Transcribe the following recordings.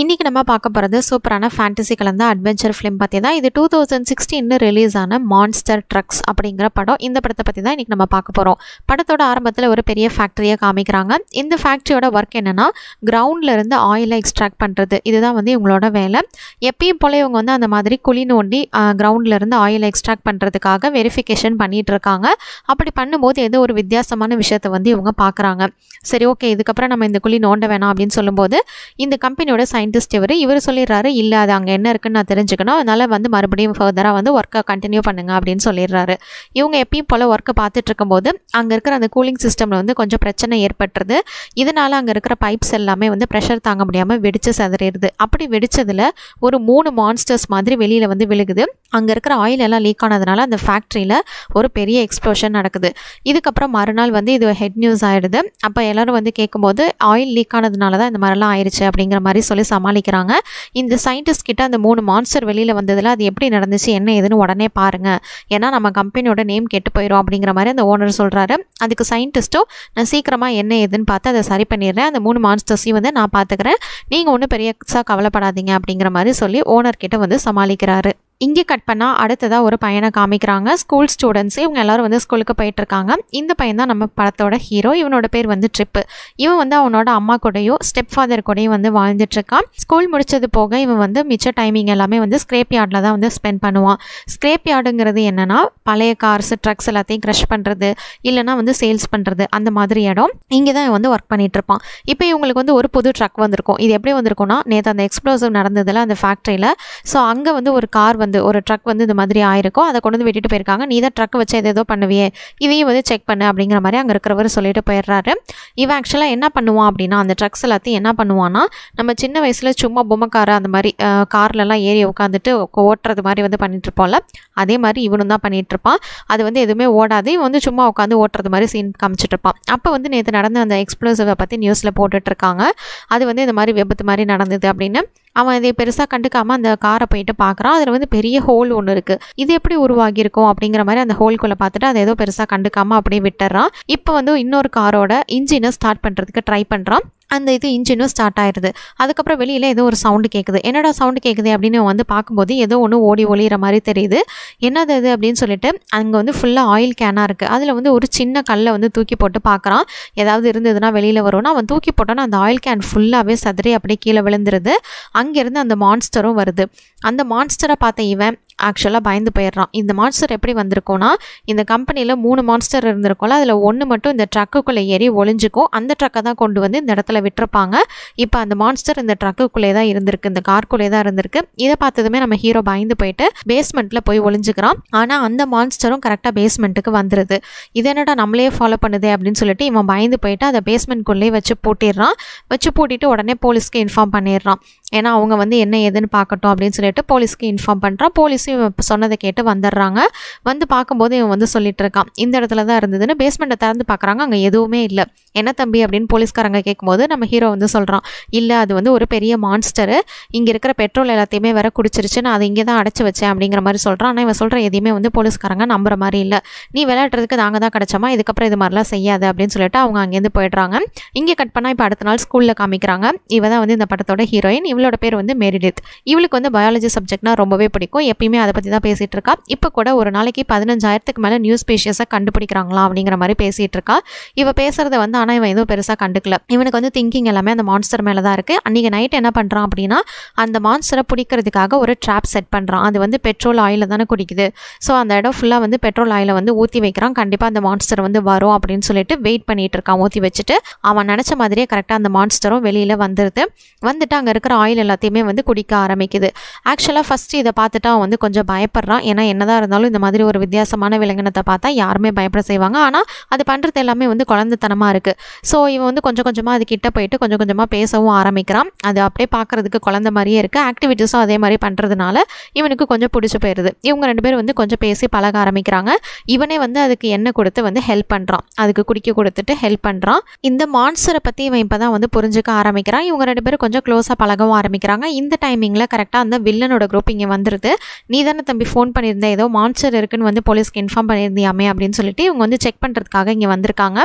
இன்றைக்கி நம்ம பார்க்க போகிறது சூப்பரான ஃபேண்டசி கலந்த அட்வென்ச்சர் ஃபிலிம் பற்றி தான் இது டூ தௌசண்ட் சிக்ஸ்டீன் ரிலீஸ் ஆன மான்ஸ்டர் ட்ரக்ஸ் அப்படிங்கிற படம் இந்த படத்தை பற்றி தான் இன்றைக்கி நம்ம பார்க்க போகிறோம் படத்தோட ஆரம்பத்தில் ஒரு பெரிய ஃபேக்ட்ரியை காமிக்கிறாங்க இந்த ஃபேக்ட்ரியோட ஒர்க் என்னென்னா கிரவுண்ட்லேருந்து ஆயிலை எக்ஸ்ட்ராக்ட் பண்ணுறது இதுதான் வந்து இவங்களோட வேலை எப்பயும் போல் இவங்க வந்து அந்த மாதிரி குழி நோண்டி கிரவுண்ட்லேருந்து ஆயிலை எக்ஸ்ட்ராக்ட் பண்ணுறதுக்காக வெரிஃபிகேஷன் பண்ணிகிட்டு இருக்காங்க அப்படி பண்ணும்போது ஏதோ ஒரு வித்தியாசமான விஷயத்தை வந்து இவங்க பார்க்குறாங்க சரி ஓகே இதுக்கப்புறம் நம்ம இந்த குழி நோண்ட வேணாம் அப்படின்னு சொல்லும்போது இந்த கம்பெனியோட சைன் சயின்டிஸ்ட் இவர் இவர் சொல்லிடுறாரு இல்லை அது அங்கே என்ன இருக்குன்னு நான் தெரிஞ்சுக்கணும் அதனால் வந்து மறுபடியும் ஃபர்தராக வந்து ஒர்க்கை கண்டினியூ பண்ணுங்க அப்படின்னு சொல்லிடுறாரு இவங்க எப்பயும் போல் ஒர்க்கை பார்த்துட்டு இருக்கும்போது அங்கே இருக்கிற அந்த கூலிங் சிஸ்டமில் வந்து கொஞ்சம் பிரச்சனை ஏற்பட்டுருது இதனால் அங்கே இருக்கிற பைப்ஸ் எல்லாமே வந்து ப்ரெஷர் தாங்க முடியாமல் வெடிச்சு செதறிடுது அப்படி வெடித்ததில் ஒரு மூணு மான்ஸ்டர்ஸ் மாதிரி வெளியில் வந்து விழுகுது அங்கே இருக்கிற ஆயில் எல்லாம் லீக் ஆனதுனால அந்த ஃபேக்ட்ரியில் ஒரு பெரிய எக்ஸ்ப்ளோஷன் நடக்குது இதுக்கப்புறம் மறுநாள் வந்து இது ஹெட் நியூஸ் ஆகிடுது அப்போ எல்லோரும் வந்து கேட்கும்போது ஆயில் லீக் ஆனதுனால தான் இந்த மாதிரிலாம் ஆயிடுச்சு அப்படிங்கிற மாதிரி சொல்லி சமாளிக்கிறாங்க இந்த சயின்டிஸ்ட் கிட்ட அந்த மூணு மான்ஸ்டர் வெளியில் வந்ததில் அது எப்படி நடந்துச்சு என்ன ஏதுன்னு உடனே பாருங்கள் ஏன்னா நம்ம கம்பெனியோட நேம் கெட்டு போயிடும் அப்படிங்கிற மாதிரி அந்த ஓனர் சொல்கிறாரு அதுக்கு சயின்டிஸ்ட்டும் நான் சீக்கிரமாக என்ன ஏதுன்னு பார்த்து அதை சரி பண்ணிடுறேன் அந்த மூணு மான்ஸ்டர்ஸையும் வந்து நான் பார்த்துக்கிறேன் நீங்கள் ஒன்றும் பெரியசாக கவலைப்படாதீங்க அப்படிங்கிற மாதிரி சொல்லி ஓனர் கிட்ட வந்து சமாளிக்கிறாரு இங்கே கட் பண்ணால் அடுத்ததாக ஒரு பையனை காமிக்கிறாங்க ஸ்கூல் ஸ்டூடெண்ட்ஸ் இவங்க எல்லோரும் வந்து ஸ்கூலுக்கு போயிட்டுருக்காங்க இந்த பையன் தான் நம்ம படத்தோட ஹீரோ இவனோட பேர் வந்து ட்ரிப்பு இவன் வந்து அவனோட அம்மா கூடையோ ஸ்டெப் ஃபாதர் கூடையும் வந்து வாழ்ந்துட்டுருக்கான் ஸ்கூல் முடித்தது போக இவன் வந்து மிச்ச டைமிங் எல்லாமே வந்து ஸ்க்ரேப் யார்டில் தான் வந்து ஸ்பெண்ட் பண்ணுவான் ஸ்க்ரேப் யார்டுங்கிறது என்னென்னா பழைய கார்ஸ் ட்ரக்ஸ் எல்லாத்தையும் க்ரஷ் பண்ணுறது இல்லைனா வந்து சேல்ஸ் பண்ணுறது அந்த மாதிரி இடம் இங்கே தான் வந்து ஒர்க் பண்ணிகிட்ருப்பான் இப்போ இவங்களுக்கு வந்து ஒரு புது ட்ரக் வந்திருக்கும் இது எப்படி வந்திருக்கும்னா நேற்று அந்த எக்ஸ்ப்ளோசிவ் நடந்ததில் அந்த ஃபேக்ட்ரியில் ஸோ அங்கே வந்து ஒரு கார் வந்து வந்து ஒரு ட்ரக் வந்து இந்த மாதிரி ஆயிருக்கும் அதை கொண்டு வந்து விட்டுட்டு போயிருக்காங்க நீ தான் ட்ரக் வச்சு எதோ ஏதோ பண்ணுவியே இதையும் வந்து செக் பண்ணு அப்படிங்கிற மாதிரி அங்கே இருக்கிறவர் சொல்லிட்டு போயிடுறாரு இவன் ஆக்சுவலாக என்ன பண்ணுவான் அப்படின்னா அந்த ட்ரக்ஸ் எல்லாத்தையும் என்ன பண்ணுவான்னா நம்ம சின்ன வயசில் சும்மா பொம்மை பொம்மைக்கார அந்த மாதிரி கார்லலாம் ஏறி உட்காந்துட்டு ஓட்டுறது மாதிரி வந்து பண்ணிட்டு இருப்போம்ல அதே மாதிரி இவனும் தான் பண்ணிட்டு இருப்பான் அது வந்து எதுவுமே ஓடாது இவன் வந்து சும்மா உட்காந்து ஓட்டுறது மாதிரி சீன் காமிச்சிட்டு இருப்பான் அப்போ வந்து நேற்று நடந்த அந்த எக்ஸ்ப்ளோசிவை பற்றி நியூஸில் போட்டுட்ருக்காங்க அது வந்து இந்த மாதிரி விபத்து மாதிரி நடந்தது அப்படின்னு அவன் இதை பெருசாக கண்டுக்காமல் அந்த காரை போயிட்டு பார்க்குறான் அதில் வந்து பெரிய ஹோல் ஒன்று இருக்குது இது எப்படி உருவாகியிருக்கும் அப்படிங்கிற மாதிரி அந்த ஹோல்குள்ளே பார்த்துட்டு அதை ஏதோ பெருசாக கண்டுக்காமல் அப்படியே விட்டுறான் இப்போ வந்து இன்னொரு காரோட இன்ஜினை ஸ்டார்ட் பண்ணுறதுக்கு ட்ரை பண்ணுறான் அந்த இது இன்ஜினும் ஸ்டார்ட் ஆயிடுது அதுக்கப்புறம் வெளியில் ஏதோ ஒரு சவுண்டு கேட்குது என்னடா சவுண்டு கேட்குது அப்படின்னு வந்து பார்க்கும்போது ஏதோ ஒன்று ஓடி ஒளிகிற மாதிரி தெரியுது என்னது அது அப்படின்னு சொல்லிட்டு அங்கே வந்து ஃபுல்லாக ஆயில் கேனாக இருக்குது அதில் வந்து ஒரு சின்ன கல்லை வந்து தூக்கி போட்டு பார்க்குறான் ஏதாவது இருந்ததுன்னா வெளியில் வரும்னா அவன் தூக்கி போட்டோன்னா அந்த ஆயில் கேன் ஃபுல்லாகவே சதுரே அப்படியே கீழே விழுந்துருது அங்கேருந்து அந்த மான்ஸ்டரும் வருது அந்த மான்ஸ்டரை பார்த்த இவன் ஆக்சுவலாக பயந்து போயிடுறான் இந்த மான்ஸ்டர் எப்படி வந்திருக்கோன்னா இந்த கம்பெனியில் மூணு மான்ஸ்டர் இருந்திருக்கோம்ல அதில் ஒன்று மட்டும் இந்த ட்ரக்குக்குள்ளே ஏறி ஒளிஞ்சிக்கும் அந்த ட்ரக்கை தான் கொண்டு வந்து இந்த இடத்துல விட்டுருப்பாங்க இப்போ அந்த மான்ஸ்டர் இந்த ட்ரக்குக்குள்ளே தான் இருந்திருக்கு இந்த கார்க்குள்ளே தான் இருந்திருக்கு இதை பார்த்ததுமே நம்ம ஹீரோ பயந்து போயிட்டு பேஸ்மெண்ட்டில் போய் ஒளிஞ்சுக்கிறான் ஆனால் அந்த மான்ஸ்டரும் கரெக்டாக பேஸ்மெண்ட்டுக்கு வந்துடுது இது என்னடா நம்மளே ஃபாலோ பண்ணுது அப்படின்னு சொல்லிட்டு இவன் பயந்து போயிட்டு அதை பேஸ்மெண்ட்குள்ளேயே வச்சு போட்டிடுறான் வச்சு போட்டிட்டு உடனே போலீஸ்க்கு இன்ஃபார்ம் பண்ணிடுறான் ஏன்னா அவங்க வந்து என்ன ஏதுன்னு பார்க்கட்டும் அப்படின்னு சொல்லிட்டு போலீஸ்க்கு இன்ஃபார்ம் பண்ணுறான் போலீஸ் ஜோசி சொன்னதை கேட்டு வந்துடுறாங்க வந்து பார்க்கும்போது இவன் வந்து சொல்லிட்டு இருக்கான் இந்த இடத்துல தான் இருந்ததுன்னு பேஸ்மெண்ட்டை திறந்து பார்க்குறாங்க அங்கே எதுவுமே இல்லை என்ன தம்பி அப்படின்னு போலீஸ்காரங்க கேட்கும்போது நம்ம ஹீரோ வந்து சொல்கிறான் இல்லை அது வந்து ஒரு பெரிய மான்ஸ்டரு இங்கே இருக்கிற பெட்ரோல் எல்லாத்தையுமே வேற குடிச்சிருச்சு நான் அதை இங்கே தான் அடைச்சி வச்சேன் அப்படிங்கிற மாதிரி சொல்கிறான் ஆனால் இவன் சொல்கிற எதையுமே வந்து போலீஸ்காரங்க நம்புற மாதிரி இல்லை நீ விளையாடுறதுக்கு நாங்கள் தான் கிடச்சோமா இதுக்கப்புறம் இது மாதிரிலாம் செய்யாது அப்படின்னு சொல்லிட்டு அவங்க அங்கேருந்து போயிடுறாங்க இங்கே கட் பண்ணால் இப்போ அடுத்த நாள் ஸ்கூலில் காமிக்கிறாங்க இவ தான் வந்து இந்த படத்தோட ஹீரோயின் இவளோட பேர் வந்து மேரிடித் இவளுக்கு வந்து பயாலஜி சப்ஜெக்ட்னா ரொம்பவே பிடிக்கும் எப்பயுமே எல்லாருமே அதை பற்றி தான் பேசிகிட்டு இருக்கா இப்போ கூட ஒரு நாளைக்கு பதினஞ்சாயிரத்துக்கு மேலே நியூஸ் ஸ்பீஷியஸை கண்டுபிடிக்கிறாங்களா அப்படிங்கிற மாதிரி பேசிகிட்டு இருக்கா இவ பேசுறத வந்து ஆனால் இவன் எதுவும் பெருசாக கண்டுக்கல இவனுக்கு வந்து திங்கிங் எல்லாமே அந்த மான்ஸ்டர் மேலே தான் இருக்குது அன்றைக்கி நைட் என்ன பண்ணுறான் அப்படின்னா அந்த மான்ஸ்டரை பிடிக்கிறதுக்காக ஒரு ட்ராப் செட் பண்ணுறான் அது வந்து பெட்ரோல் ஆயில் தானே குடிக்குது ஸோ அந்த இடம் ஃபுல்லாக வந்து பெட்ரோல் ஆயிலை வந்து ஊற்றி வைக்கிறான் கண்டிப்பாக அந்த மான்ஸ்டர் வந்து வரும் அப்படின்னு சொல்லிட்டு வெயிட் பண்ணிகிட்டு இருக்கான் ஊற்றி வச்சுட்டு அவன் நினச்ச மாதிரியே கரெக்டாக அந்த மான்ஸ்டரும் வெளியில் வந்துடுது வந்துட்டு அங்கே இருக்கிற ஆயில் எல்லாத்தையுமே வந்து குடிக்க ஆரம்பிக்குது ஆக்சுவலாக ஃபஸ்ட்டு இதை பார்த்துட்டு அவன் வந்து கொஞ்சம் பயப்படுறான் ஏன்னா என்னதான் இருந்தாலும் இந்த மாதிரி ஒரு வித்தியாசமான விலங்கினத்தை பார்த்தா யாருமே பயப்பட செய்வாங்க ஆனால் அது பண்ணுறது எல்லாமே வந்து குழந்தைத்தனமாக இருக்குது ஸோ இவன் வந்து கொஞ்சம் கொஞ்சமாக அது கிட்ட போயிட்டு கொஞ்சம் கொஞ்சமாக பேசவும் ஆரம்பிக்கிறான் அது அப்படியே பார்க்குறதுக்கு குழந்த மாதிரியே இருக்குது ஆக்டிவிட்டீஸும் அதே மாதிரி பண்ணுறதுனால இவனுக்கு கொஞ்சம் பிடிச்சி போயிடுது இவங்க ரெண்டு பேரும் வந்து கொஞ்சம் பேசி பழக ஆரம்பிக்கிறாங்க இவனே வந்து அதுக்கு எண்ணெய் கொடுத்து வந்து ஹெல்ப் பண்ணுறான் அதுக்கு குடிக்க கொடுத்துட்டு ஹெல்ப் பண்ணுறான் இந்த மான்சரை பற்றி இவன் இப்போ தான் வந்து புரிஞ்சுக்க ஆரம்பிக்கிறான் இவங்க ரெண்டு பேரும் கொஞ்சம் க்ளோஸாக பழகவும் ஆரம்பிக்கிறாங்க இந்த டைமிங்கில் கரெக்டாக அந்த வில்லனோட குரூப் இங்கே வந்துடுது நீ நீ தானே தம்பி ஃபோன் பண்ணியிருந்தேன் ஏதோ மான்சர் இருக்குன்னு வந்து போலீஸ்க்கு இன்ஃபார்ம் பண்ணியிருந்தியாமே அப்படின்னு சொல்லிட்டு இவங்க வந்து செக் பண்ணுறதுக்காக இங்கே வந்திருக்காங்க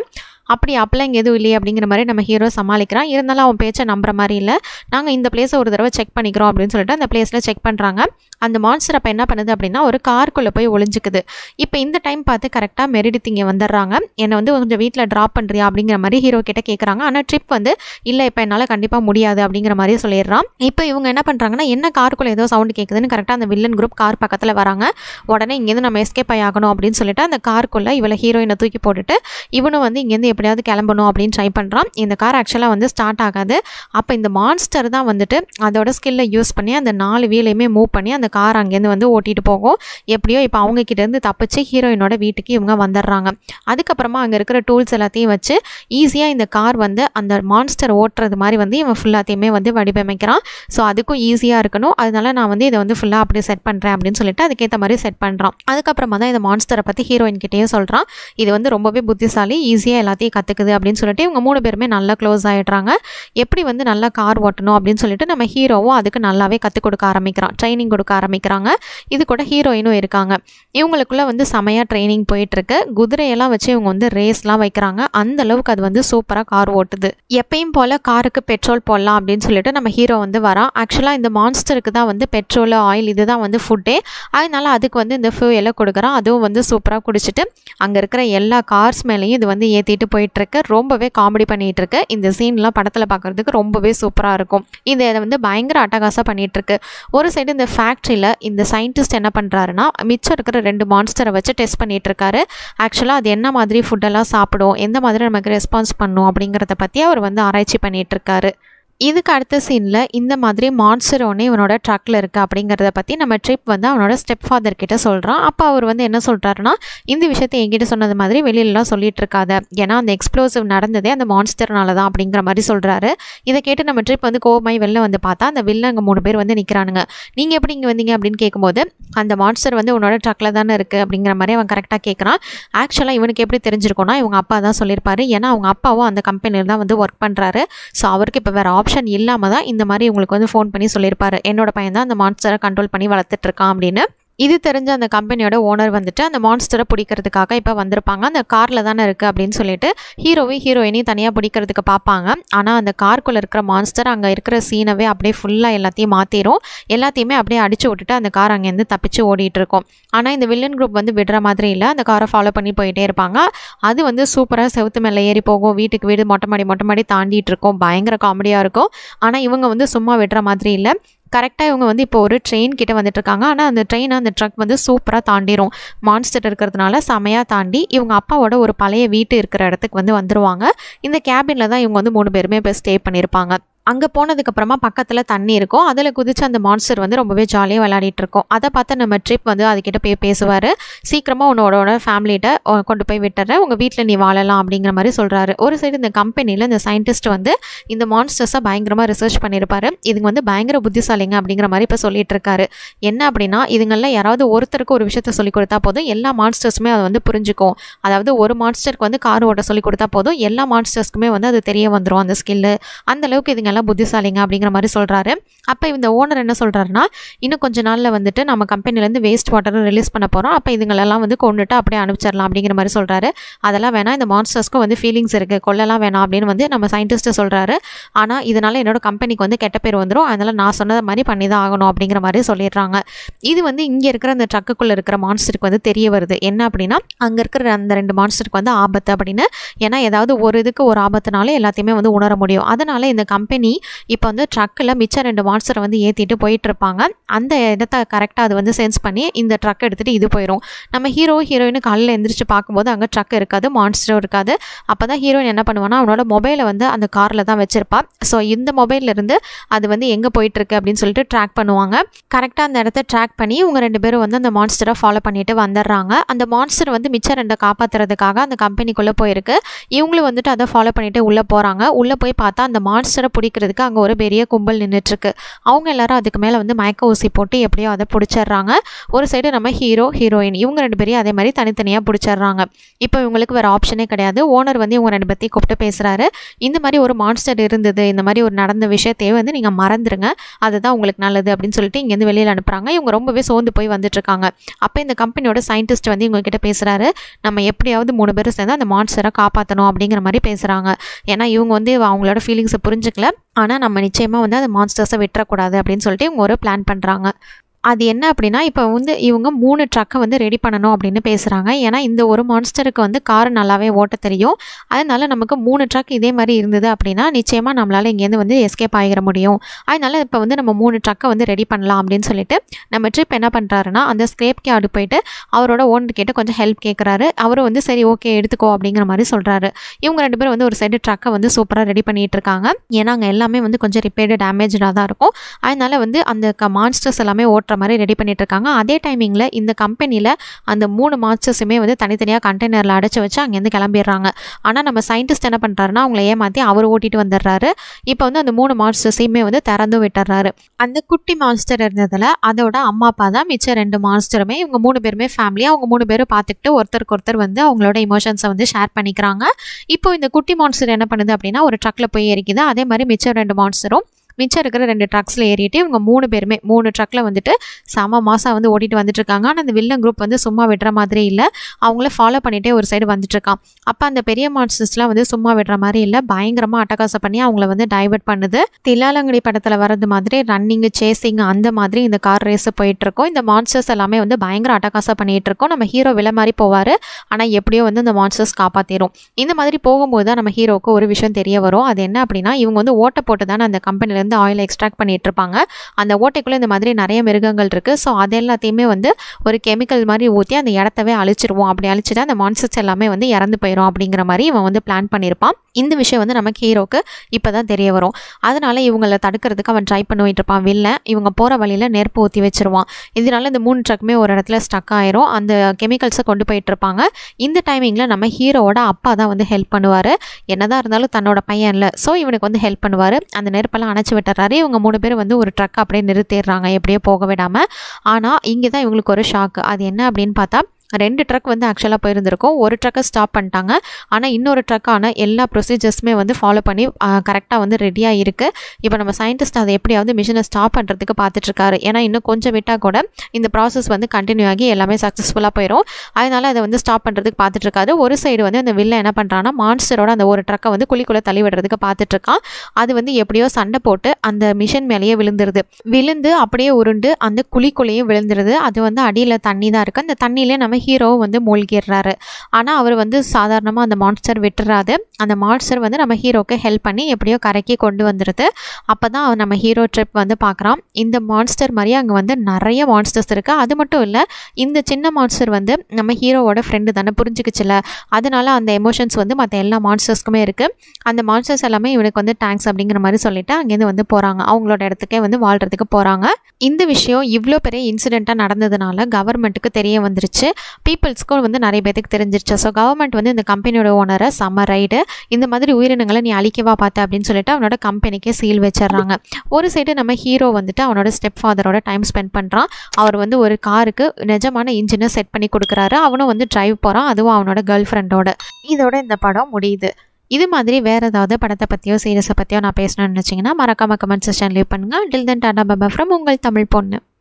அப்படி அப்பெல்லாம் இங்கே எதுவும் இல்லையே அப்படிங்கிற மாதிரி நம்ம ஹீரோ சமாளிக்கிறான் இருந்தாலும் அவன் பேச்சை நம்புற மாதிரி இல்லை நாங்கள் இந்த பிளேஸை ஒரு தடவை செக் பண்ணிக்கிறோம் அப்படின்னு சொல்லிட்டு அந்த பிளேஸில் செக் பண்ணுறாங்க அந்த மான்ஸ்டர் அப்போ என்ன பண்ணுது அப்படின்னா ஒரு கார்க்குள்ளே போய் ஒளிஞ்சிக்குது இப்போ இந்த டைம் பார்த்து கரெக்டாக மெரிடித்து இங்கே வந்துடுறாங்க என்னை வந்து கொஞ்சம் வீட்டில் ட்ராப் பண்ணுறியா அப்படிங்கிற மாதிரி ஹீரோ கிட்டே கேட்குறாங்க ஆனால் ட்ரிப் வந்து இல்லை இப்போ என்னால் கண்டிப்பாக முடியாது அப்படிங்கிற மாதிரி சொல்லிடுறான் இப்போ இவங்க என்ன பண்ணுறாங்கன்னா என்ன கார்க்குள்ள ஏதோ சவுண்டு கேட்குதுன்னு கரெக்டாக அந்த வில்லன் குரூப் கார் பக்கத்தில் வராங்க உடனே இங்கேருந்து நம்ம எஸ்கேப் ஆகணும் அப்படின்னு சொல்லிட்டு அந்த கார்க்குள்ளே இவளை ஹீரோயினை தூக்கி போட்டுட்டு இவனும் வந்து இங்கேருந்து எப்படியாவது கிளம்பணும் அப்படின்னு ட்ரை பண்ணுறான் இந்த கார் ஆக்சுவலாக வந்து ஸ்டார்ட் ஆகாது அப்போ இந்த மான்ஸ்டர் தான் வந்துட்டு அதோட ஸ்கில்லை யூஸ் பண்ணி அந்த நாலு வீலையுமே மூவ் பண்ணி அந்த கார் அங்கேருந்து வந்து ஓட்டிகிட்டு போகும் எப்படியோ இப்போ அவங்கக்கிட்டேருந்து தப்பிச்சு ஹீரோயினோட வீட்டுக்கு இவங்க வந்துடுறாங்க அதுக்கப்புறமா அங்கே இருக்கிற டூல்ஸ் எல்லாத்தையும் வச்சு ஈஸியாக இந்த கார் வந்து அந்த மான்ஸ்டர் ஓட்டுறது மாதிரி வந்து இவன் ஃபுல்லாத்தையுமே வந்து வடிவமைக்கிறான் ஸோ அதுக்கும் ஈஸியாக இருக்கணும் அதனால நான் வந்து இதை வந்து ஃபுல்லாக அப்படியே செட் பண்ணுறேன் அப்படின்னு சொல்லிட்டு அதுக்கேற்ற மாதிரி செட் பண்ணுறான் அதுக்கப்புறமா தான் இந்த மான்ஸ்டரை பற்றி ஹீரோயின் கிட்டேயும் சொல்கிறான் இது வந்து ரொம்பவே புத்திசாலி ஈஸியாக எல்லாத்தையும் எல்லாத்தையும் கற்றுக்குது அப்படின்னு சொல்லிட்டு இவங்க மூணு பேருமே நல்லா க்ளோஸ் ஆகிடுறாங்க எப்படி வந்து நல்லா கார் ஓட்டணும் அப்படின்னு சொல்லிட்டு நம்ம ஹீரோவும் அதுக்கு நல்லாவே கற்றுக் கொடுக்க ஆரம்பிக்கிறான் ட்ரைனிங் கொடுக்க ஆரம்பிக்கிறாங்க இது கூட ஹீரோயினும் இருக்காங்க இவங்களுக்குள்ளே வந்து செமையாக ட்ரைனிங் போயிட்டுருக்கு குதிரையெல்லாம் வச்சு இவங்க வந்து ரேஸ்லாம் வைக்கிறாங்க அந்த அளவுக்கு அது வந்து சூப்பராக கார் ஓட்டுது எப்பயும் போல் காருக்கு பெட்ரோல் போடலாம் அப்படின்னு சொல்லிட்டு நம்ம ஹீரோ வந்து வரான் ஆக்சுவலாக இந்த மான்ஸ்டருக்கு தான் வந்து பெட்ரோல் ஆயில் இதுதான் வந்து ஃபுட்டே அதனால அதுக்கு வந்து இந்த ஃபியூ எல்லாம் கொடுக்குறான் அதுவும் வந்து சூப்பராக குடிச்சிட்டு அங்கே இருக்கிற எல்லா கார்ஸ் மேலேயும் இது வந்து ஏற்றிட்டு போயிட்டுருக்கு ரொம்பவே காமெடி பண்ணிகிட்ருக்கு இந்த சீன்லாம் படத்தில் பார்க்குறதுக்கு ரொம்பவே சூப்பராக இருக்கும் இதை வந்து பயங்கர அட்டகாசாக பண்ணிகிட்ருக்கு ஒரு சைடு இந்த ஃபேக்ட்ரியில் இந்த சயின்டிஸ்ட் என்ன பண்ணுறாருன்னா மிச்சம் இருக்கிற ரெண்டு மான்ஸ்டரை வச்சு டெஸ்ட் பண்ணிகிட்ருக்காரு ஆக்சுவலாக அது என்ன மாதிரி ஃபுட்டெல்லாம் சாப்பிடும் எந்த மாதிரி நமக்கு ரெஸ்பான்ஸ் பண்ணும் அப்படிங்கிறத பற்றி அவர் வந்து ஆராய்ச்சி பண்ணிகிட்ருக்காரு இதுக்கு அடுத்த சீனில் இந்த மாதிரி மான்சர் ஒன்று இவனோட ட்ரக்கில் இருக்குது அப்படிங்கிறத பற்றி நம்ம ட்ரிப் வந்து அவனோட ஸ்டெப் ஃபாதர் கிட்ட சொல்கிறான் அப்போ அவர் வந்து என்ன சொல்கிறாருன்னா இந்த விஷயத்தை என்கிட்ட சொன்னது மாதிரி வெளியிலலாம் சொல்லிகிட்டு இருக்காத ஏன்னா அந்த எக்ஸ்ப்ளோசிவ் நடந்ததே அந்த மான்ஸ்டர்னால தான் அப்படிங்கிற மாதிரி சொல்கிறாரு இதை கேட்டு நம்ம ட்ரிப் வந்து கோபமாய் வெளில வந்து பார்த்தா அந்த வில்ல அங்கே மூணு பேர் வந்து நிற்கிறானுங்க நீங்கள் எப்படி இங்கே வந்தீங்க அப்படின்னு கேட்கும்போது அந்த மான்ஸ்டர் வந்து உன்னோட ட்ரக்கில் தானே இருக்குது அப்படிங்கிற மாதிரி அவன் கரெக்டாக கேட்குறான் ஆக்சுவலாக இவனுக்கு எப்படி தெரிஞ்சிருக்கோன்னா இவங்க அப்பா தான் சொல்லியிருப்பாரு ஏன்னா அவங்க அப்பாவும் அந்த கம்பெனியில் தான் வந்து ஒர்க் பண்ணுறாரு ஸோ அவருக்கு இப்போ வேறு ஆப்ஷன் ஆப்ஷன் இல்லாமல் தான் இந்த மாதிரி உங்களுக்கு வந்து ஃபோன் பண்ணி சொல்லியிருப்பார் என்னோட பையன் தான் அந்த மான்ஸ்டரை கண்ட்ரோல் பண்ணி வளர்த்துட்ருக்கான் அப்படின்னு இது தெரிஞ்ச அந்த கம்பெனியோட ஓனர் வந்துட்டு அந்த மான்ஸ்டரை பிடிக்கிறதுக்காக இப்போ வந்திருப்பாங்க அந்த காரில் தானே இருக்குது அப்படின்னு சொல்லிட்டு ஹீரோவையும் ஹீரோயினையும் தனியாக பிடிக்கிறதுக்கு பார்ப்பாங்க ஆனால் அந்த கார்க்குள்ளே இருக்கிற மான்ஸ்டர் அங்கே இருக்கிற சீனவே அப்படியே ஃபுல்லாக எல்லாத்தையும் மாற்றிடும் எல்லாத்தையுமே அப்படியே அடித்து விட்டுட்டு அந்த கார் அங்கேருந்து தப்பிச்சு ஓடிட்டு இருக்கும் ஆனால் இந்த வில்லன் குரூப் வந்து விடுற மாதிரி இல்லை அந்த காரை ஃபாலோ பண்ணி போயிட்டே இருப்பாங்க அது வந்து சூப்பராக செவுத்து மேலே ஏறி போகும் வீட்டுக்கு வீடு மொட்டை மாடி மொட்டை மாடி தாண்டிட்டு இருக்கும் பயங்கர காமெடியாக இருக்கும் ஆனால் இவங்க வந்து சும்மா விடுற மாதிரி இல்லை கரெக்டாக இவங்க வந்து இப்போ ஒரு ட்ரெயின் கிட்டே வந்துட்டுருக்காங்க ஆனால் அந்த ட்ரெயினை அந்த ட்ரக் வந்து சூப்பராக தாண்டிடும் மான்ஸ்டர் இருக்கிறதுனால செமையாக தாண்டி இவங்க அப்பாவோட ஒரு பழைய வீட்டு இருக்கிற இடத்துக்கு வந்து வந்துடுவாங்க இந்த கேபினில் தான் இவங்க வந்து மூணு பேருமே இப்போ ஸ்டே பண்ணியிருப்பாங்க அங்கே போனதுக்கப்புறமா பக்கத்தில் தண்ணி இருக்கும் அதில் குதித்து அந்த மான்ஸ்டர் வந்து ரொம்பவே ஜாலியாக விளையாடிட்டு இருக்கோம் அதை பார்த்து நம்ம ட்ரிப் வந்து அதுக்கிட்ட போய் பேசுவார் சீக்கிரமாக உன்னோட ஃபேமிலிகிட்ட கொண்டு போய் விட்டுறேன் உங்கள் வீட்டில் நீ வாழலாம் அப்படிங்கிற மாதிரி சொல்கிறாரு ஒரு சைடு இந்த கம்பெனியில் இந்த சயின்டிஸ்ட் வந்து இந்த மான்ஸ்டர்ஸை பயங்கரமாக ரிசர்ச் பண்ணியிருப்பாரு இதுங்க வந்து பயங்கர புத்திசாலிங்க அப்படிங்கிற மாதிரி இப்போ சொல்லிட்டு இருக்காரு என்ன அப்படின்னா இதுங்களில் யாராவது ஒருத்தருக்கு ஒரு விஷயத்த சொல்லி கொடுத்தா போதும் எல்லா மான்ஸ்டர்ஸுமே அதை வந்து புரிஞ்சுக்கும் அதாவது ஒரு மான்ஸ்டருக்கு வந்து கார் ஓட்ட சொல்லி கொடுத்தா போதும் எல்லா மான்ஸ்டர்ஸ்க்குமே வந்து அது தெரிய வந்துடும் அந்த ஸ்கில்லு அந்தளவுக்கு இதுங்க நல்லா புத்திசாலிங்க அப்படிங்கிற மாதிரி சொல்கிறாரு அப்போ இந்த ஓனர் என்ன சொல்கிறாருன்னா இன்னும் கொஞ்ச நாளில் வந்துட்டு நம்ம கம்பெனிலேருந்து வேஸ்ட் வாட்டரை ரிலீஸ் பண்ண போகிறோம் அப்போ இதுங்களெல்லாம் வந்து கொண்டுட்டு அப்படியே அனுப்பிச்சிடலாம் அப்படிங்கிற மாதிரி சொல்கிறாரு அதெல்லாம் வேணாம் இந்த மான்ஸ்டர்ஸ்க்கும் வந்து ஃபீலிங்ஸ் இருக்குது கொள்ளலாம் வேணாம் அப்படின்னு வந்து நம்ம சயின்டிஸ்ட்டு சொல்கிறாரு ஆனால் இதனால் என்னோடய கம்பெனிக்கு வந்து கெட்ட பேர் வந்துடும் அதனால் நான் சொன்னது மாதிரி பண்ணி தான் ஆகணும் அப்படிங்கிற மாதிரி சொல்லிடுறாங்க இது வந்து இங்கே இருக்கிற அந்த ட்ரக்குக்குள்ளே இருக்கிற மான்ஸ்டருக்கு வந்து தெரிய வருது என்ன அப்படின்னா அங்கே இருக்கிற அந்த ரெண்டு மான்ஸ்டருக்கு வந்து ஆபத்து அப்படின்னு ஏன்னா ஏதாவது ஒரு இதுக்கு ஒரு ஆபத்துனாலே எல்லாத்தையுமே வந்து உணர முடியும் அதனால் இந்த கம்பெனி பழனி இப்போ வந்து ட்ரக்கில் மிச்சம் ரெண்டு மான்ஸ்டரை வந்து ஏற்றிட்டு போயிட்டுருப்பாங்க அந்த இடத்த கரெக்டாக அது வந்து சென்ஸ் பண்ணி இந்த ட்ரக் எடுத்துகிட்டு இது போயிடும் நம்ம ஹீரோ ஹீரோயின்னு காலையில் எழுந்திரிச்சு பார்க்கும்போது அங்கே ட்ரக் இருக்காது மான்ஸ்டரும் இருக்காது அப்போ தான் ஹீரோயின் என்ன பண்ணுவான்னா அவனோட மொபைலை வந்து அந்த காரில் தான் வச்சிருப்பாள் ஸோ இந்த மொபைல்லேருந்து அது வந்து எங்கே போயிட்டுருக்கு அப்படின்னு சொல்லிட்டு ட்ராக் பண்ணுவாங்க கரெக்டாக அந்த இடத்த ட்ராக் பண்ணி இவங்க ரெண்டு பேரும் வந்து அந்த மான்ஸ்டரை ஃபாலோ பண்ணிட்டு வந்துடுறாங்க அந்த மான்ஸ்டர் வந்து மிச்சம் ரெண்டை காப்பாற்றுறதுக்காக அந்த கம்பெனிக்குள்ளே போயிருக்கு இவங்களும் வந்துட்டு அதை ஃபாலோ பண்ணிட்டு உள்ளே போகிறாங்க உள்ளே போய் பார்த்தா அந்த மான்ஸ்டரை பிடிக்க பிடிக்கிறதுக்கு அங்கே ஒரு பெரிய கும்பல் நின்றுட்டுருக்கு அவங்க எல்லாரும் அதுக்கு மேலே வந்து மயக்க ஊசி போட்டு எப்படியோ அதை பிடிச்சிடுறாங்க ஒரு சைடு நம்ம ஹீரோ ஹீரோயின் இவங்க ரெண்டு பேரையும் அதே மாதிரி தனித்தனியாக பிடிச்சிடுறாங்க இப்போ இவங்களுக்கு வேறு ஆப்ஷனே கிடையாது ஓனர் வந்து இவங்க ரெண்டு பற்றி கூப்பிட்டு பேசுகிறாரு இந்த மாதிரி ஒரு மான்ஸ்டர் இருந்தது இந்த மாதிரி ஒரு நடந்த விஷயத்தையே வந்து நீங்கள் மறந்துடுங்க அதுதான் உங்களுக்கு நல்லது அப்படின்னு சொல்லிட்டு இங்கேருந்து வெளியில் அனுப்புகிறாங்க இவங்க ரொம்பவே சோர்ந்து போய் வந்துட்டுருக்காங்க அப்போ இந்த கம்பெனியோட சயின்டிஸ்ட் வந்து இவங்ககிட்ட பேசுகிறாரு நம்ம எப்படியாவது மூணு பேரும் சேர்ந்து அந்த மான்ஸ்டரை காப்பாற்றணும் அப்படிங்கிற மாதிரி பேசுகிறாங்க ஏன்னா இவங்க வந்து அவங்களோட ஃபீலிங்ஸை புரிஞ்சுக்கல ஆனால் நம்ம நிச்சயமாக வந்து அந்த மான்ஸ்டர்ஸை விட்டுறக்கூடாது அப்படின்னு சொல்லிட்டு இவங்க ஒரு பிளான் பண்ணுறாங்க அது என்ன அப்படின்னா இப்போ வந்து இவங்க மூணு ட்ரக்கை வந்து ரெடி பண்ணணும் அப்படின்னு பேசுகிறாங்க ஏன்னா இந்த ஒரு மான்ஸ்டருக்கு வந்து கார் நல்லாவே ஓட்ட தெரியும் அதனால நமக்கு மூணு ட்ரக் இதே மாதிரி இருந்தது அப்படின்னா நிச்சயமாக நம்மளால் இங்கேருந்து வந்து எஸ்கேப் ஆகிற முடியும் அதனால் இப்போ வந்து நம்ம மூணு ட்ரக்கை வந்து ரெடி பண்ணலாம் அப்படின்னு சொல்லிட்டு நம்ம ட்ரிப் என்ன பண்ணுறாருன்னா அந்த ஸ்கிரேப் கேடு போயிட்டு அவரோட ஓன் கேட்டு கொஞ்சம் ஹெல்ப் கேட்குறாரு அவரும் வந்து சரி ஓகே எடுத்துக்கோ அப்படிங்கிற மாதிரி சொல்கிறாரு இவங்க ரெண்டு பேரும் வந்து ஒரு சைடு ட்ரக்கை வந்து சூப்பராக ரெடி பண்ணிகிட்டு இருக்காங்க ஏன்னா அங்கே எல்லாமே வந்து கொஞ்சம் ரிப்பேர்டு டேமேஜாக தான் இருக்கும் அதனால் வந்து அந்த மான்ஸ்டர்ஸ் எல்லாமே ஓட்டுற பண்ணுற மாதிரி ரெடி பண்ணிகிட்ருக்காங்க இருக்காங்க அதே டைமிங்கில் இந்த கம்பெனியில் அந்த மூணு மாஸ்டர்ஸுமே வந்து தனித்தனியாக கண்டெய்னரில் அடைச்சி வச்சு அங்கேருந்து கிளம்பிடுறாங்க ஆனால் நம்ம சயின்டிஸ்ட் என்ன பண்ணுறாருன்னா அவங்கள ஏமாற்றி அவர் ஓட்டிட்டு வந்துடுறாரு இப்போ வந்து அந்த மூணு மாஸ்டர்ஸையுமே வந்து திறந்து விட்டுறாரு அந்த குட்டி மாஸ்டர் இருந்ததில் அதோட அம்மா அப்பா தான் மிச்சம் ரெண்டு மாஸ்டருமே இவங்க மூணு பேருமே ஃபேமிலியாக அவங்க மூணு பேரும் பார்த்துக்கிட்டு ஒருத்தருக்கு ஒருத்தர் வந்து அவங்களோட இமோஷன்ஸை வந்து ஷேர் பண்ணிக்கிறாங்க இப்போ இந்த குட்டி மான்ஸ்டர் என்ன பண்ணுது அப்படின்னா ஒரு ட்ரக்கில் போய் எரிக்குது அதே மாதிரி மிச்சம் ரெண்டு மான்ஸ்டரும் மிச்சம் இருக்கிற ரெண்டு ட்ரக்ஸில் ஏறிட்டு இவங்க மூணு பேருமே மூணு ட்ரக்கில் வந்துட்டு செம மாதம் வந்து ஓட்டிகிட்டு வந்துட்டுருக்காங்க ஆனால் அந்த வில்லன் குரூப் வந்து சும்மா விடுற மாதிரி இல்லை அவங்கள ஃபாலோ பண்ணிகிட்டே ஒரு சைடு வந்துட்டுருக்கான் அப்போ அந்த பெரிய மான்ஸ்டர்ஸ்லாம் வந்து சும்மா விடுற மாதிரி இல்லை பயங்கரமாக அட்டகாசம் பண்ணி அவங்கள வந்து டைவெர்ட் பண்ணுது தில்லாலங்கடி படத்தில் வர்றது மாதிரி ரன்னிங்கு சேசிங் அந்த மாதிரி இந்த கார் ரேஸு போயிட்டுருக்கோம் இந்த மான்ஸ்டர்ஸ் எல்லாமே வந்து பயங்கர அட்டகாசம் பண்ணிகிட்டு இருக்கோம் நம்ம ஹீரோ விலை மாதிரி போவார் ஆனால் எப்படியோ வந்து இந்த மான்ஸ்டர்ஸ் காப்பாற்றிடும் இந்த மாதிரி போகும்போது தான் நம்ம ஹீரோவுக்கு ஒரு விஷயம் தெரிய வரும் அது என்ன அப்படின்னா இவங்க வந்து ஓட்ட போட்டு தானே அந்த கம்பெனியில் இருந்து ஆயிலை எக்ஸ்ட்ராக்ட் பண்ணிட்டு இருப்பாங்க அந்த ஓட்டைக்குள்ளே இந்த மாதிரி நிறைய மிருகங்கள் இருக்குது ஸோ அது எல்லாத்தையுமே வந்து ஒரு கெமிக்கல் மாதிரி ஊற்றி அந்த இடத்தவே அழிச்சிருவோம் அப்படி அழிச்சுட்டு அந்த மான்சர்ஸ் எல்லாமே வந்து இறந்து போயிடும் அப்படிங்கிற மாதிரி இவன் வந்து பிளான் பண்ணியிருப்பான் இந்த விஷயம் வந்து நமக்கு ஹீரோக்கு இப்போ தான் தெரிய வரும் அதனால் இவங்களை தடுக்கிறதுக்கு அவன் ட்ரை பண்ணிட்டு இருப்பான் வில்ல இவங்க போகிற வழியில் நெருப்பு ஊற்றி வச்சிருவான் இதனால இந்த மூணு ட்ரக்குமே ஒரு இடத்துல ஸ்டக் ஆயிரும் அந்த கெமிக்கல்ஸை கொண்டு போயிட்டு இருப்பாங்க இந்த டைமிங்கில் நம்ம ஹீரோவோட அப்பா தான் வந்து ஹெல்ப் பண்ணுவார் என்னதான் இருந்தாலும் தன்னோட பையன் இல்லை ஸோ இவனுக்கு வந்து ஹெல்ப் பண்ணுவார் அந்த நெருப்பெல்லாம் அணைச்சி அழைச்சி விட்டுறாரு இவங்க மூணு பேர் வந்து ஒரு ட்ரக் அப்படியே நிறுத்திடுறாங்க எப்படியோ போக விடாமல் ஆனால் இங்கே தான் இவங்களுக்கு ஒரு ஷாக்கு அது என்ன அப்படின்னு பார்த்தா ரெண்டு ட்ரக் வந்து ஆக்சுவலாக போயிருந்திருக்கும் ஒரு ட்ரக்கை ஸ்டாப் பண்ணிட்டாங்க ஆனால் இன்னொரு ட்ரக்கான எல்லா ப்ரொசீஜர்ஸுமே வந்து ஃபாலோ பண்ணி கரெக்டாக வந்து ரெடியாக இருக்குது இப்போ நம்ம சயின்டிஸ்ட் அதை எப்படியாவது மிஷினை ஸ்டாப் பண்ணுறதுக்கு பார்த்துட்ருக்காரு ஏன்னா இன்னும் கொஞ்சம் விட்டால் கூட இந்த ப்ராசஸ் வந்து கண்டினியூ ஆகி எல்லாமே சக்ஸஸ்ஃபுல்லாக போயிடும் அதனால் அதை வந்து ஸ்டாப் பண்ணுறதுக்கு பார்த்துட்ருக்காரு ஒரு சைடு வந்து அந்த வில்ல என்ன பண்ணுறான்னா மான்ஸ்டரோட அந்த ஒரு ட்ரக்கை வந்து குழிக்குள்ளே தள்ளி விடுறதுக்கு பார்த்துட்ருக்கான் அது வந்து எப்படியோ சண்டை போட்டு அந்த மிஷின் மேலேயே விழுந்துருது விழுந்து அப்படியே உருண்டு அந்த குழிக்குள்ளேயே விழுந்துருது அது வந்து அடியில் தண்ணி தான் இருக்குது அந்த தண்ணியிலே நம்ம நம்ம ஹீரோவும் வந்து மூழ்கிடுறாரு ஆனால் அவர் வந்து சாதாரணமாக அந்த மான்ஸ்டர் விட்டுறாது அந்த மான்ஸ்டர் வந்து நம்ம ஹீரோக்கு ஹெல்ப் பண்ணி எப்படியோ கரைக்கி கொண்டு வந்துடுது அப்போ தான் அவர் நம்ம ஹீரோ ட்ரிப் வந்து பார்க்குறான் இந்த மான்ஸ்டர் மாதிரி அங்கே வந்து நிறைய மான்ஸ்டர்ஸ் இருக்குது அது மட்டும் இல்லை இந்த சின்ன மான்ஸ்டர் வந்து நம்ம ஹீரோவோட ஃப்ரெண்டு தானே புரிஞ்சுக்கிச்சில்ல அதனால அந்த எமோஷன்ஸ் வந்து மற்ற எல்லா மான்ஸ்டர்ஸ்க்குமே இருக்குது அந்த மான்ஸ்டர்ஸ் எல்லாமே இவனுக்கு வந்து தேங்க்ஸ் அப்படிங்கிற மாதிரி சொல்லிட்டு அங்கேருந்து வந்து போகிறாங்க அவங்களோட இடத்துக்கே வந்து வாழ்கிறதுக்கு போகிறாங்க இந்த விஷயம் இவ்வளோ பெரிய இன்சிடெண்ட்டாக நடந்ததுனால கவர்மெண்ட்டுக்கு தெரிய வந்துருச்சு பீப்புள்ஸ்க்கும் வந்து நிறைய பேத்துக்கு தெரிஞ்சிருச்சு ஸோ கவர்மெண்ட் வந்து இந்த கம்பெனியோட ஓனரை சம ரைடு இந்த மாதிரி உயிரினங்களை நீ அழிக்கவா பார்த்த அப்படின்னு சொல்லிட்டு அவனோட கம்பெனிக்கே சீல் வச்சிடுறாங்க ஒரு சைடு நம்ம ஹீரோ வந்துட்டு அவனோட ஸ்டெப் ஃபாதரோட டைம் ஸ்பெண்ட் பண்ணுறான் அவர் வந்து ஒரு காருக்கு நிஜமான இன்ஜினை செட் பண்ணி கொடுக்குறாரு அவனும் வந்து டிரைவ் போகிறான் அதுவும் அவனோட கேர்ள் ஃப்ரெண்டோட இதோட இந்த படம் முடியுது இது மாதிரி வேறு ஏதாவது படத்தை பற்றியோ சீரியஸை பற்றியோ நான் பேசணும்னு நினச்சிங்கன்னா மறக்காம கமெண்ட் செஷன் லீவ் பண்ணுங்கள் டில் தன் டாடா பபா ஃப்ரம் உங்கள் தமிழ் பொண்ணு